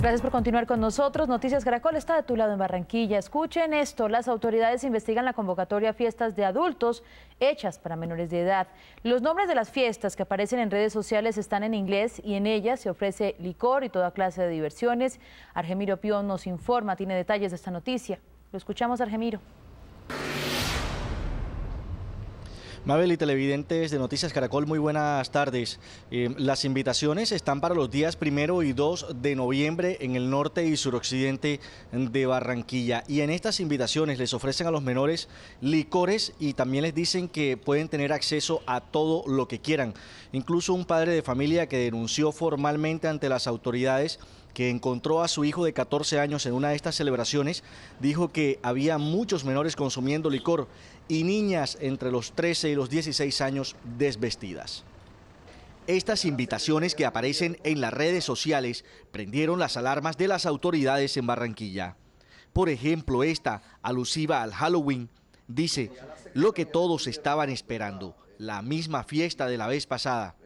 Gracias por continuar con nosotros. Noticias Caracol está de tu lado en Barranquilla. Escuchen esto. Las autoridades investigan la convocatoria a fiestas de adultos hechas para menores de edad. Los nombres de las fiestas que aparecen en redes sociales están en inglés y en ellas se ofrece licor y toda clase de diversiones. Argemiro Pío nos informa, tiene detalles de esta noticia. Lo escuchamos, Argemiro. Mabel y televidentes de Noticias Caracol, muy buenas tardes. Eh, las invitaciones están para los días primero y 2 de noviembre en el norte y suroccidente de Barranquilla. Y en estas invitaciones les ofrecen a los menores licores y también les dicen que pueden tener acceso a todo lo que quieran. Incluso un padre de familia que denunció formalmente ante las autoridades que encontró a su hijo de 14 años en una de estas celebraciones, dijo que había muchos menores consumiendo licor y niñas entre los 13 y los 16 años desvestidas. Estas invitaciones que aparecen en las redes sociales prendieron las alarmas de las autoridades en Barranquilla. Por ejemplo, esta, alusiva al Halloween, dice lo que todos estaban esperando, la misma fiesta de la vez pasada,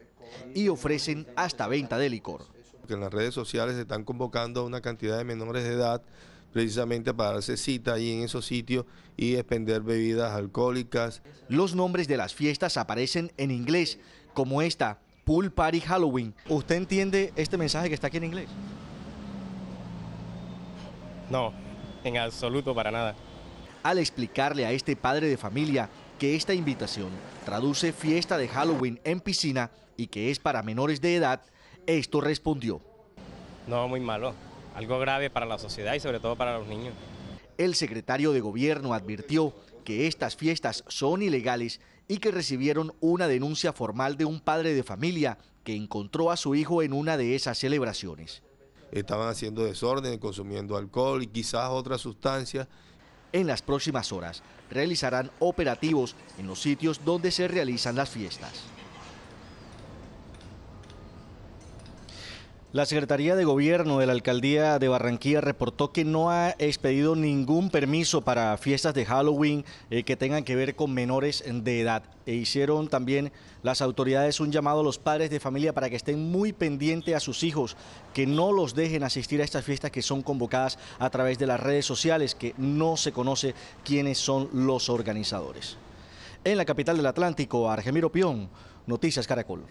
y ofrecen hasta venta de licor porque en las redes sociales se están convocando a una cantidad de menores de edad precisamente para darse cita ahí en esos sitios y expender bebidas alcohólicas. Los nombres de las fiestas aparecen en inglés, como esta, Pool Party Halloween. ¿Usted entiende este mensaje que está aquí en inglés? No, en absoluto para nada. Al explicarle a este padre de familia que esta invitación traduce fiesta de Halloween en piscina y que es para menores de edad, esto respondió. No, muy malo. Algo grave para la sociedad y sobre todo para los niños. El secretario de gobierno advirtió que estas fiestas son ilegales y que recibieron una denuncia formal de un padre de familia que encontró a su hijo en una de esas celebraciones. Estaban haciendo desorden, consumiendo alcohol y quizás otras sustancias. En las próximas horas realizarán operativos en los sitios donde se realizan las fiestas. La Secretaría de Gobierno de la Alcaldía de Barranquilla reportó que no ha expedido ningún permiso para fiestas de Halloween eh, que tengan que ver con menores de edad. E hicieron también las autoridades un llamado a los padres de familia para que estén muy pendientes a sus hijos, que no los dejen asistir a estas fiestas que son convocadas a través de las redes sociales, que no se conoce quiénes son los organizadores. En la capital del Atlántico, Argemiro Pión, Noticias Caracol.